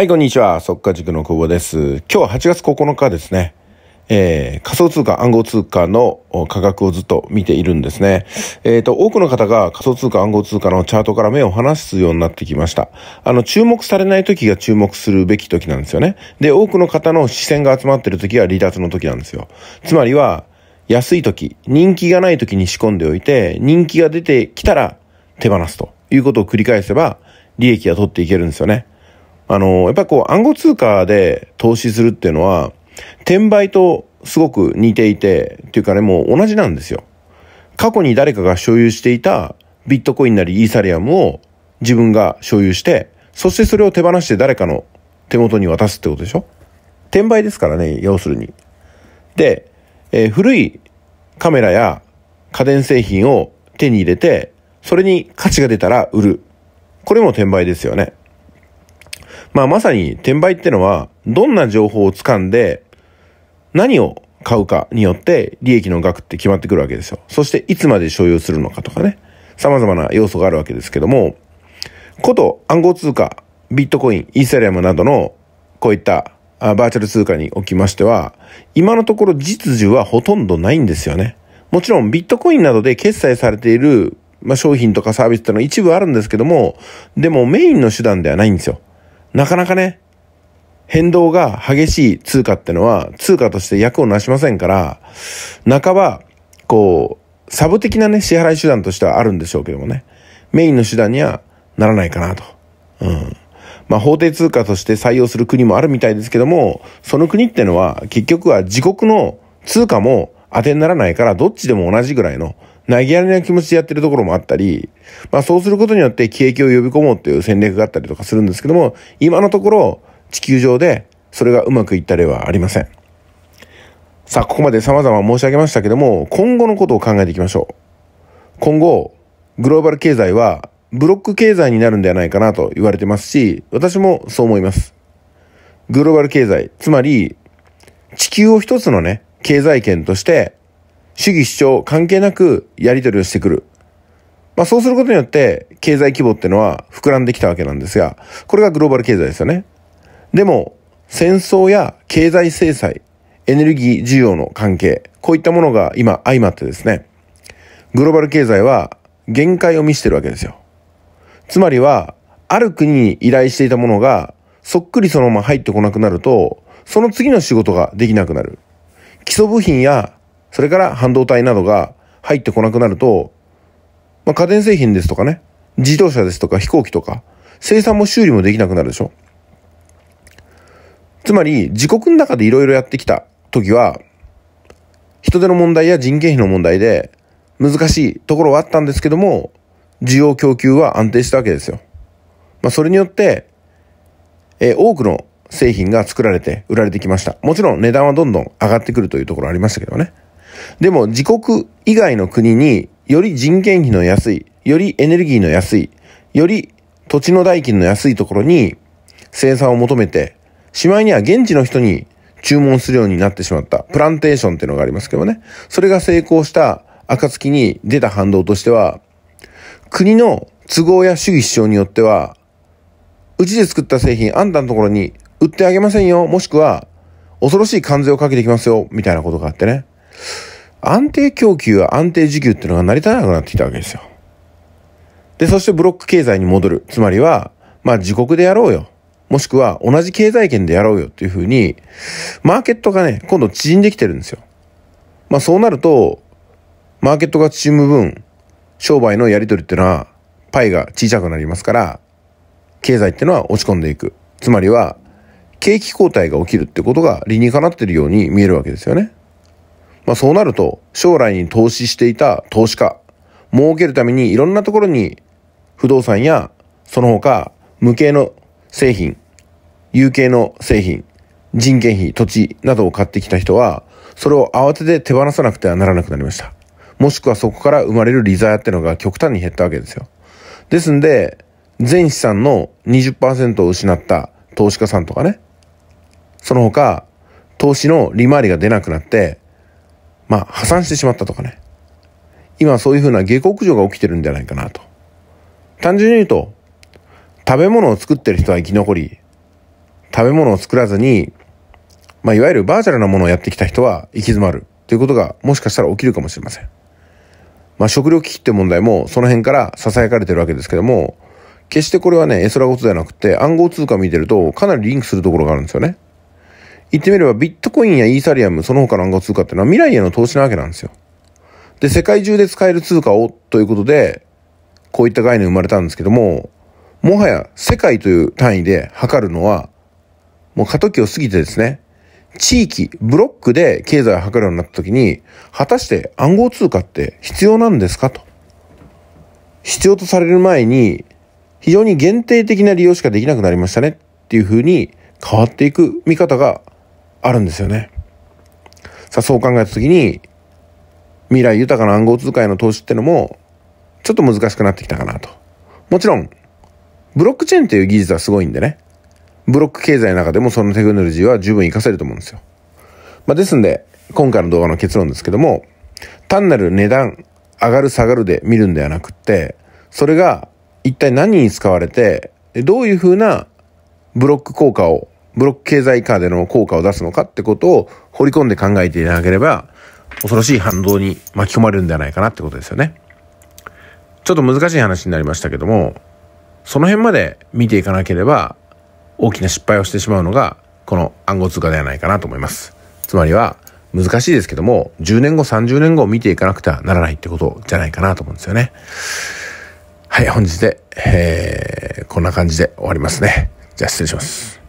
はい、こんにちは。速化塾の久保です。今日は8月9日ですね。えー、仮想通貨、暗号通貨の価格をずっと見ているんですね。えっ、ー、と、多くの方が仮想通貨、暗号通貨のチャートから目を離すようになってきました。あの、注目されない時が注目するべき時なんですよね。で、多くの方の視線が集まってる時は離脱の時なんですよ。つまりは、安い時、人気がない時に仕込んでおいて、人気が出てきたら手放すということを繰り返せば、利益は取っていけるんですよね。あの、やっぱりこう暗号通貨で投資するっていうのは、転売とすごく似ていて、っていうかね、もう同じなんですよ。過去に誰かが所有していたビットコインなりイーサリアムを自分が所有して、そしてそれを手放して誰かの手元に渡すってことでしょ転売ですからね、要するに。で、えー、古いカメラや家電製品を手に入れて、それに価値が出たら売る。これも転売ですよね。まあまさに転売ってのは、どんな情報を掴んで、何を買うかによって利益の額って決まってくるわけですよ。そしていつまで所有するのかとかね、様々な要素があるわけですけども、こと暗号通貨、ビットコイン、イーサリアムなどのこういったバーチャル通貨におきましては、今のところ実需はほとんどないんですよね。もちろんビットコインなどで決済されている、まあ、商品とかサービスってのは一部あるんですけども、でもメインの手段ではないんですよ。なかなかね、変動が激しい通貨ってのは、通貨として役を成しませんから、半ば、こう、サブ的なね、支払い手段としてはあるんでしょうけどもね、メインの手段にはならないかなと。うん。まあ、法定通貨として採用する国もあるみたいですけども、その国ってのは結局は自国の通貨も当てにならないからどっちでも同じぐらいの投げやりな気持ちでやってるところもあったり、まあそうすることによって景気を呼び込もうっていう戦略があったりとかするんですけども、今のところ地球上でそれがうまくいった例はありません。さあ、ここまで様々申し上げましたけども、今後のことを考えていきましょう。今後、グローバル経済はブロック経済になるんではないかなと言われてますし、私もそう思います。グローバル経済、つまり地球を一つのね、経済圏として主義主張関係なくやり取りをしてくる。まあそうすることによって経済規模ってのは膨らんできたわけなんですが、これがグローバル経済ですよね。でも戦争や経済制裁、エネルギー需要の関係、こういったものが今相まってですね、グローバル経済は限界を見してるわけですよ。つまりは、ある国に依頼していたものが、そっくりそのまま入ってこなくなると、その次の仕事ができなくなる。基礎部品やそれから半導体などが入ってこなくなると、まあ、家電製品ですとかね、自動車ですとか飛行機とか、生産も修理もできなくなるでしょ。つまり、自国の中でいろいろやってきた時は、人手の問題や人件費の問題で難しいところはあったんですけども、需要供給は安定したわけですよ。まあ、それによって、えー、多くの製品が作られて売られてきました。もちろん値段はどんどん上がってくるというところありましたけどね。でも自国以外の国により人件費の安い、よりエネルギーの安い、より土地の代金の安いところに生産を求めて、しまいには現地の人に注文するようになってしまった。プランテーションっていうのがありますけどね。それが成功した暁に出た反動としては、国の都合や主義主張によっては、うちで作った製品あんたのところに売ってあげませんよ。もしくは、恐ろしい関税をかけてきますよ。みたいなことがあってね。安定供給や安定需給っていうのが成り立たなくなってきたわけですよ。で、そしてブロック経済に戻る。つまりは、まあ自国でやろうよ。もしくは同じ経済圏でやろうよっていうふうに、マーケットがね、今度縮んできてるんですよ。まあそうなると、マーケットが縮む分、商売のやり取りっていうのは、パイが小さくなりますから、経済っていうのは落ち込んでいく。つまりは、景気後退が起きるってことが理にかなってるように見えるわけですよね。まあ、そうなると、将来に投資していた投資家、儲けるためにいろんなところに不動産やその他無形の製品、有形の製品、人件費、土地などを買ってきた人は、それを慌てて手放さなくてはならなくなりました。もしくはそこから生まれるリザヤってのが極端に減ったわけですよ。ですんで、全資産の20%を失った投資家さんとかね、その他、投資の利回りが出なくなって、まあ、破産してしまったとかね。今そういうふうな下克上が起きてるんじゃないかなと。単純に言うと、食べ物を作ってる人は生き残り、食べ物を作らずに、まあ、いわゆるバーチャルなものをやってきた人は行き詰まるということがもしかしたら起きるかもしれません。まあ、食料危機って問題もその辺から囁かれてるわけですけども、決してこれはね、エラごとではなくて暗号通貨見てるとかなりリンクするところがあるんですよね。言ってみればビットコインやイーサリアム、その他の暗号通貨ってのは未来への投資なわけなんですよ。で、世界中で使える通貨をということで、こういった概念生まれたんですけども、もはや世界という単位で測るのは、もう過渡期を過ぎてですね、地域、ブロックで経済を測るようになった時に、果たして暗号通貨って必要なんですかと。必要とされる前に、非常に限定的な利用しかできなくなりましたねっていうふうに変わっていく見方があるんですよね。さあ、そう考えた時に、未来豊かな暗号通貨への投資ってのも、ちょっと難しくなってきたかなと。もちろん、ブロックチェーンっていう技術はすごいんでね。ブロック経済の中でもそのテクノロジーは十分活かせると思うんですよ。まあ、ですんで、今回の動画の結論ですけども、単なる値段、上がる下がるで見るんではなくって、それが一体何に使われて、どういう風なブロック効果をブロック経済化での効果を出すのかってことを掘り込んで考えていただければ、恐ろしい反動に巻き込まれるんではないかなってことですよね。ちょっと難しい話になりましたけども、その辺まで見ていかなければ、大きな失敗をしてしまうのが、この暗号通貨ではないかなと思います。つまりは、難しいですけども、10年後、30年後を見ていかなくてはならないってことじゃないかなと思うんですよね。はい、本日で、えー、こんな感じで終わりますね。じゃあ失礼します。